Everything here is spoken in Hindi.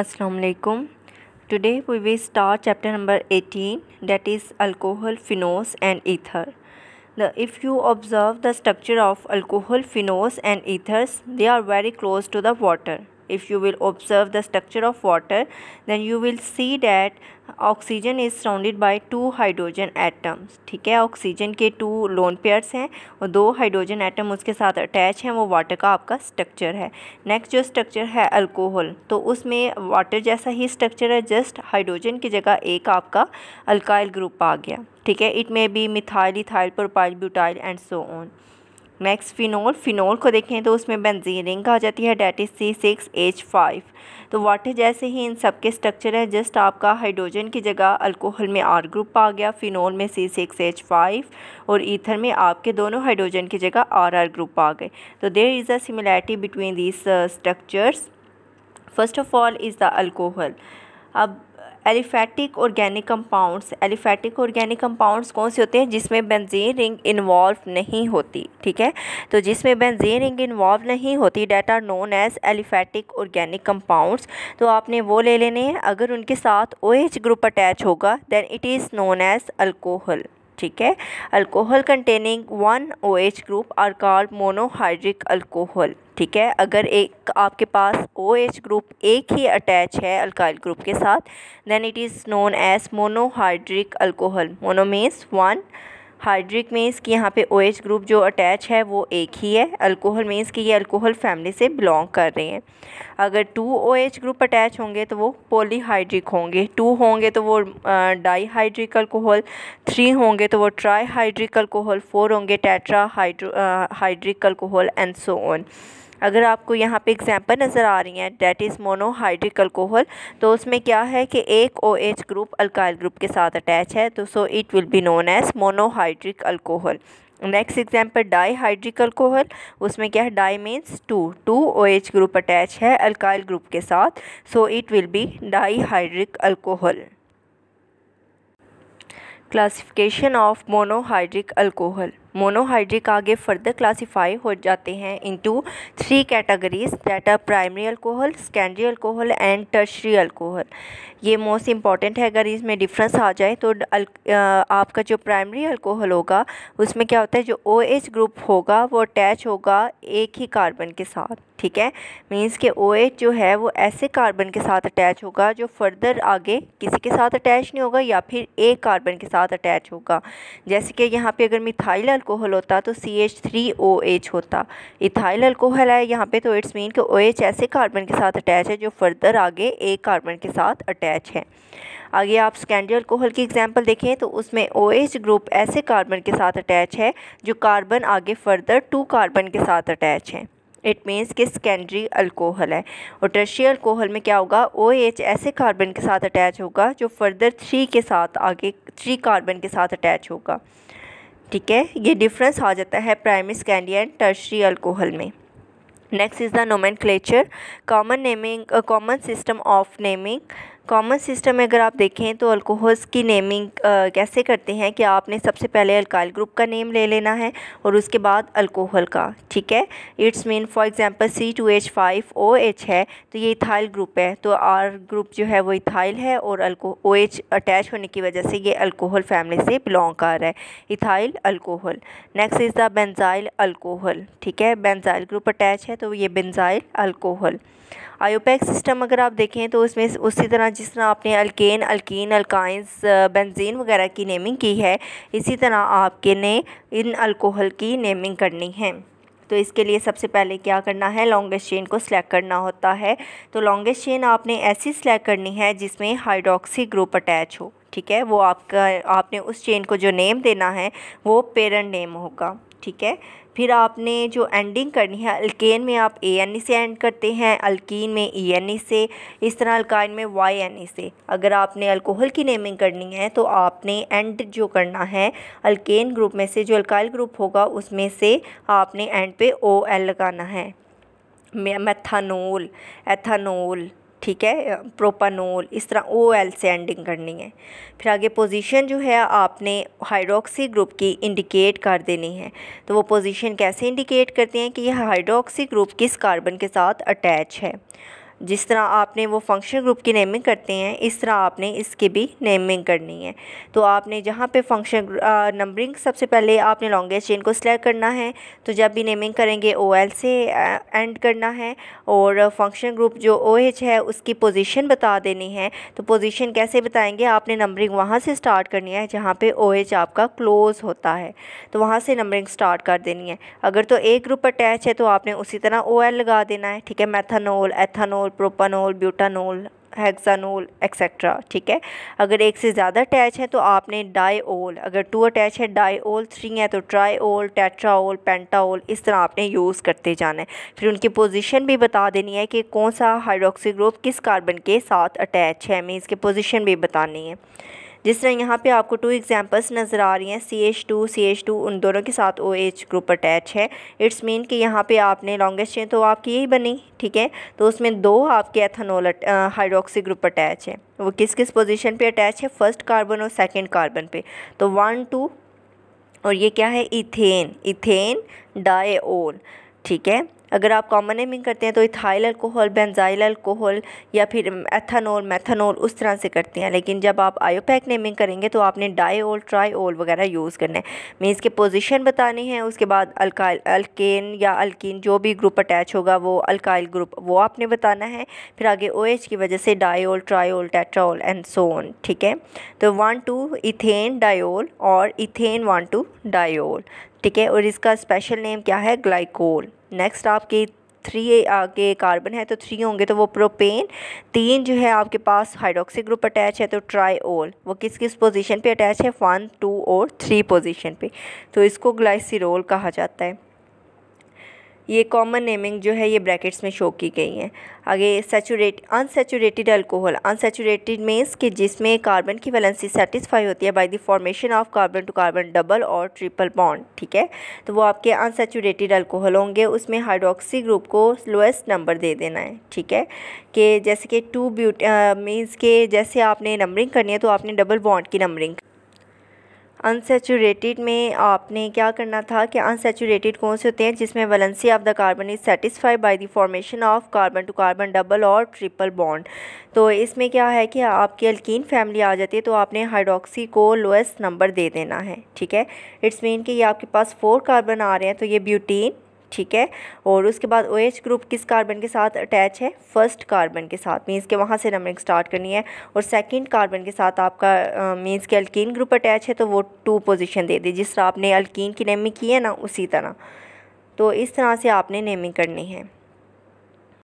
Assalamu alaikum today we will start chapter number 18 that is alcohol phenols and ether the, if you observe the structure of alcohol phenols and ethers they are very close to the water if you will observe the structure of water then you will see that oxygen is surrounded by two hydrogen atoms ठीक है oxygen के two lone pairs हैं और दो hydrogen atom उसके साथ attach हैं वो water का आपका structure है next जो structure है alcohol तो उसमें water जैसा ही structure है just hydrogen की जगह एक आपका alkyl group आ गया ठीक है it may be methyl ethyl propyl butyl and so on next phenol phenol को देखें तो उसमें बेंजीन रिंग आ जाती है that is C six H five तो वाटर जैसे ही इन सब के स्ट्रक्चर है जस्ट आपका हाइड्रोजन की जगह अल्कोहल में आर ग्रुप आ गया फिनोल में सी सिक्स एच फाइव और ईथर में आपके दोनों हाइड्रोजन की जगह आर आर ग्रुप आ गए तो there is a similarity between these structures first of all is the alcohol अब aliphatic organic compounds aliphatic organic compounds कौन से होते हैं जिसमें बेंजीन रिंग इन्वॉल्व नहीं होती ठीक है तो जिसमें बेंजीन रिंग इन्वॉल्व नहीं होती that are known as aliphatic organic compounds तो आपने वो ले लेने हैं अगर उनके साथ ओ OH ग्रुप अटैच होगा then it is known as alcohol ठीक है alcohol containing one O H group are called monohydric alcohol ठीक है अगर एक आपके पास ओ एच ग्रुप एक ही अटैच है अल्काइल ग्रुप के साथ then it is known as monohydric alcohol mono means one hydric means कि यहाँ पे ओ OH ग्रुप जो अटैच है वो एक ही है अल्कोहल मीन्स कि ये अल्कोहल फैमिली से बिलोंग कर रहे हैं अगर two O OH group attach होंगे तो वो पॉलीहाइड्रिक होंगे टू होंगे तो वो डाईहाइड्रिक अल्कोहल थ्री होंगे तो वो ट्राई हाइड्रिक अल्कोहल फोर होंगे tetra hydro hydric alcohol and so on अगर आपको यहाँ पे एग्जांपल नज़र आ रही हैं डेट इज़ मोनोहाइड्रिक अल्कोहल तो उसमें क्या है कि एक O H group alkyl group के साथ अटैच है तो so it will be known as monohydric alcohol next example di hydric alcohol उसमें क्या है di means two two O H group attach है अल्काइल ग्रुप के साथ so it will be di hydric alcohol classification of monohydric alcohol monohydric आगे फर्दर क्लासीफाई हो जाते हैं into three categories that are primary alcohol secondary alcohol and tertiary alcohol ये मोस्ट इंपॉर्टेंट है अगर इसमें डिफरेंस आ जाए तो आपका जो प्राइमरी अल्कोहल होगा उसमें क्या होता है जो ओ OH ग्रुप होगा वो अटैच होगा एक ही कार्बन के साथ ठीक है मींस के ओ OH जो है वो ऐसे कार्बन के साथ अटैच होगा जो फर्दर आगे किसी के साथ अटैच नहीं होगा या फिर एक कार्बन के साथ अटैच होगा जैसे कि यहाँ पे अगर मिथाइल अल्कोहल होता तो C H three O H होता इथाइल अल्कोहल है यहाँ पे तो इट्स मीन कि ओ एच ऐसे कार्बन के साथ अटैच है जो फर्दर आगे एक कार्बन के साथ अटैच है आगे आप सेकेंडरी अल्कोहल की एग्जांपल देखें तो उसमें ओ एच ग्रुप ऐसे कार्बन के साथ अटैच है जो कार्बन आगे फर्दर टू कार्बन के साथ अटैच है इट मीन्स कि सेकेंडरी अल्कोहल है और टर्शी अल्कोहल में क्या होगा ओ एच ऐसे कार्बन के साथ अटैच होगा जो फर्दर थ्री के साथ आगे थ्री कार्बन के साथ अटैच होगा ठीक है ये डिफरेंस आ जाता है प्राइमरी कैंडी एंड टर्शरी अल्कोहल में next is the nomenclature common naming common system of naming common system में अगर आप देखें तो अल्कोहल्स की नेमिंग कैसे करते हैं कि आपने सबसे पहले अल्काइल ग्रुप का नेम ले लेना है और उसके बाद अल्कोहल का ठीक है it's mean for example C two H five O H है तो ये इथाइल ग्रुप है तो आर ग्रुप जो है वो इथाइल है और अल्को ओ एच अटैच होने की वजह से ये अल्कोहल फैमिली से बिलोंग कर रहा है ethyl alcohol next is the benzyl alcohol ठीक है बेंजाइल ग्रुप अटैच है तो ये बेंजाइल अल्कोहल आयोपैक सिस्टम अगर आप देखें तो उसमें उसी तरह जिस तरह आपने अल्केन अल्किन अल्काइंस बेंजीन वगैरह की नेमिंग की है इसी तरह आपके ने इन अल्कोहल की नेमिंग करनी है तो इसके लिए सबसे पहले क्या करना है लॉन्गेस्ट चेन को सिलेक्ट करना होता है तो लॉन्गेस्ट चेन आपने ऐसी सिलेक्ट करनी है जिसमें हाइड्रोक्सी ग्रुप अटैच हो ठीक है वो आपका आपने उस चेन को जो नेम देना है वो पेरेंट नेम होगा ठीक है फिर आपने जो एंडिंग करनी है अल्केन में आप ए एन ई से एंड करते हैं अल्कीन में ई एन ई से इस तरह अल्काइन में वाई एन ई से अगर आपने अल्कोहल की नेमिंग करनी है तो आपने एंड जो करना है अल्केन ग्रुप में से जो अल्काइल ग्रुप होगा उसमें से आपने एंड पे ओ एल लगाना है मेथानोल एथानोल ठीक है प्रोपानोल इस तरह ओ एल से एंडिंग करनी है फिर आगे पोजीशन जो है आपने हाइड्रोक्सी ग्रुप की इंडिकेट कर देनी है तो वो पोजीशन कैसे इंडिकेट करते हैं कि यह हाइड्रोक्सी ग्रुप किस कार्बन के साथ अटैच है जिस तरह आपने वो फंक्शन ग्रुप की नेमिंग करते हैं इस तरह आपने इसकी भी नेमिंग करनी है तो आपने जहाँ पे फंक्शन नंबरिंग सबसे पहले आपने लॉन्गेस्ट चेन को सिलेक्ट करना है तो जब भी नेमिंग करेंगे ओ एल से एंड करना है और फंक्शन ग्रुप जो ओ एच है उसकी पोजीशन बता देनी है तो पोजीशन कैसे बताएंगे आपने नंबरिंग वहाँ से स्टार्ट करनी है जहाँ पर ओ एच आपका क्लोज़ होता है तो वहाँ से नंबरिंग स्टार्ट कर देनी है अगर तो एक ग्रुप अटैच है तो आपने उसी तरह ओ लगा देना है ठीक है methanol ethanol phenol propanol butanol hexanol etcetera ठीक है अगर एक से ज़्यादा अटैच है तो आपने डाईओल अगर टू अटैच है डाईओल थ्री है तो ट्राईओल टेट्राओल पेंटाओल इस तरह आपने यूज़ करते जाना है फिर उनकी पोजीशन भी बता देनी है कि कौन सा हाइड्रोक्सी ग्रुप किस कार्बन के साथ अटैच है मीन्स की पोजिशन भी बतानी है जिस तरह यहाँ पे आपको टू एग्जांपल्स नज़र आ रही हैं C H two C H two उन दोनों के साथ ओ एच ग्रुप अटैच है इट्स मीन कि यहाँ पे आपने लॉन्गेस्ट चेन तो आपकी यही बनी ठीक है तो उसमें दो आपके एथनोल हाइड्रोक्सी ग्रुप अटैच है वो किस किस पोजिशन पर अटैच है फर्स्ट कार्बन और सेकेंड कार्बन पर तो वन टू और ये क्या है इथेन इथेन डाएओन ठीक है अगर आप कॉमन नेमिंग करते हैं तो इथाइल अल्कोहल बेंजाइल अल्कोहल या फिर एथानोल मैथानोल उस तरह से करते हैं लेकिन जब आप आयोपैक नेमिंग करेंगे तो आपने डाईओल ट्राईओल वगैरह यूज़ करना है मीन्स के पोजिशन बतानी है उसके बाद अल्काइल अल्केन या अल्किन जो भी ग्रुप अटैच होगा वो अल्काइल ग्रुप वो आपने बताना है फिर आगे ओ OH की वजह से diol triol tetraol and so on ठीक है तो वन टू इथेन डाईओल और इथेन वन टू डायोल ठीक है और इसका स्पेशल नेम क्या है ग्लाइकोल नेक्स्ट आपके थ्री आगे कार्बन है तो थ्री होंगे तो वो प्रोपेन तीन जो है आपके पास हाइड्रोक्सी ग्रुप अटैच है तो ट्राईओल वो किस किस पोजीशन पे अटैच है वन टू और थ्री पोजीशन पे तो इसको ग्लाइसिरोल कहा जाता है ये कॉमन नेमिंग जो है ये ब्रैकेट्स में शो की गई हैं आगे saturate unsaturated alcohol unsaturated means कि जिसमें कार्बन की वैलेंसी सेटिस्फाई होती है by the formation of carbon two carbon double और ट्रिपल बॉन्ड ठीक है तो वो आपके अनसेचूरेटेड अल्कोहल होंगे उसमें हाइड्रोक्सी ग्रुप को लोएस्ट नंबर दे देना है ठीक है कि जैसे कि टू ब्यूट मीन्स के जैसे आपने नंबरिंग करनी है तो आपने डबल बॉन्ड की नंबरिंग अनसेचूरेटेड में आपने क्या करना था कि अनसेचूरेटेड कौन से होते हैं जिसमें valency of the carbon is satisfied by the formation of carbon two carbon double और ट्रिपल बॉन्ड तो इसमें क्या है कि आपकी अल्कीन फैमिली आ जाती है तो आपने हाइड्रोक्सी को लोएस्ट नंबर दे देना है ठीक है इट्स मीन कि ये आपके पास फोर कार्बन आ रहे हैं तो ये ब्यूटीन ठीक है और उसके बाद ओ OH ग्रुप किस कार्बन के साथ अटैच है फर्स्ट कार्बन के साथ मीन्स के वहाँ से नंबरिंग स्टार्ट करनी है और सेकंड कार्बन के साथ आपका मीन्स के अल्कीन ग्रुप अटैच है तो वो टू पोजीशन दे दी जिस तरह आपने अल्कीन की नेमिंग की है ना उसी तरह तो इस तरह से आपने नेमिंग करनी है